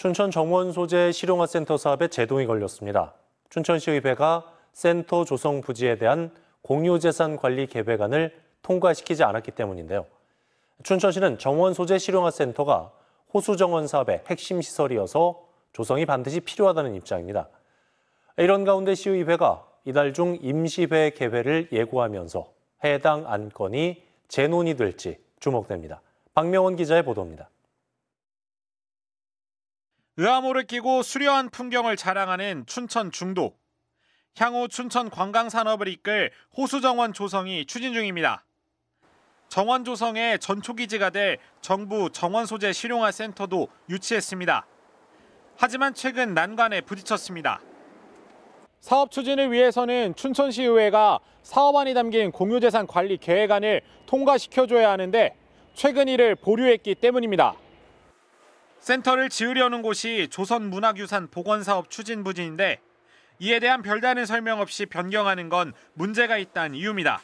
춘천 정원 소재 실용화 센터 사업에 제동이 걸렸습니다. 춘천시의회가 센터 조성 부지에 대한 공유재산 관리 계획안을 통과시키지 않았기 때문인데요. 춘천시는 정원 소재 실용화 센터가 호수 정원 사업의 핵심 시설이어서 조성이 반드시 필요하다는 입장입니다. 이런 가운데 시의회가 이달 중 임시회 개회를 예고하면서 해당 안건이 재논의될지 주목됩니다. 박명원 기자의 보도입니다. 의암호를 끼고 수려한 풍경을 자랑하는 춘천 중도. 향후 춘천 관광 산업을 이끌 호수 정원 조성이 추진 중입니다. 정원 조성의 전초기지가 될 정부 정원 소재 실용화 센터도 유치했습니다. 하지만 최근 난관에 부딪혔습니다. 사업 추진을 위해서는 춘천시의회가 사업안이 담긴 공유재산 관리 계획안을 통과시켜줘야 하는데 최근 이를 보류했기 때문입니다. 센터를 지으려는 곳이 조선문학유산 복원사업 추진부지인데 이에 대한 별다른 설명 없이 변경하는 건 문제가 있다는 이유입니다.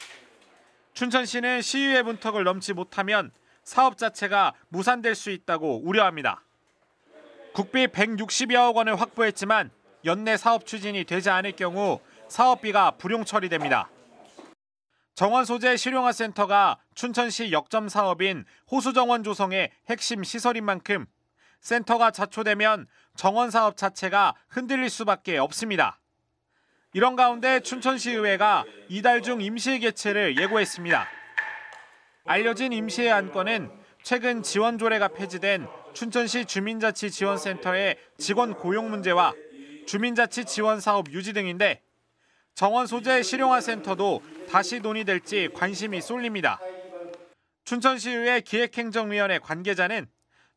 춘천시는 시의회 문턱을 넘지 못하면 사업 자체가 무산될 수 있다고 우려합니다. 국비 160여억 원을 확보했지만 연내 사업 추진이 되지 않을 경우 사업비가 불용 처리됩니다. 정원 소재 실용화 센터가 춘천시 역점 사업인 호수정원 조성의 핵심 시설인 만큼 센터가 자초되면 정원 사업 자체가 흔들릴 수밖에 없습니다. 이런 가운데 춘천시의회가 이달 중임시 개최를 예고했습니다. 알려진 임시의 안건은 최근 지원조례가 폐지된 춘천시 주민자치지원센터의 직원 고용 문제와 주민자치 지원 사업 유지 등인데 정원 소재 실용화 센터도 다시 논의될지 관심이 쏠립니다. 춘천시의회 기획행정위원회 관계자는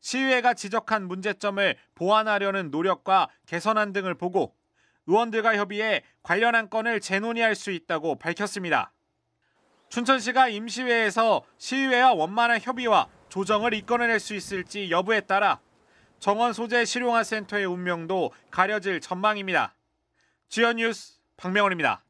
시의회가 지적한 문제점을 보완하려는 노력과 개선안 등을 보고 의원들과 협의해 관련한 건을 재논의할 수 있다고 밝혔습니다. 춘천시가 임시회에서 시의회와 원만한 협의와 조정을 이끌어낼 수 있을지 여부에 따라 정원 소재 실용화 센터의 운명도 가려질 전망입니다. 주연 뉴스 박명원입니다.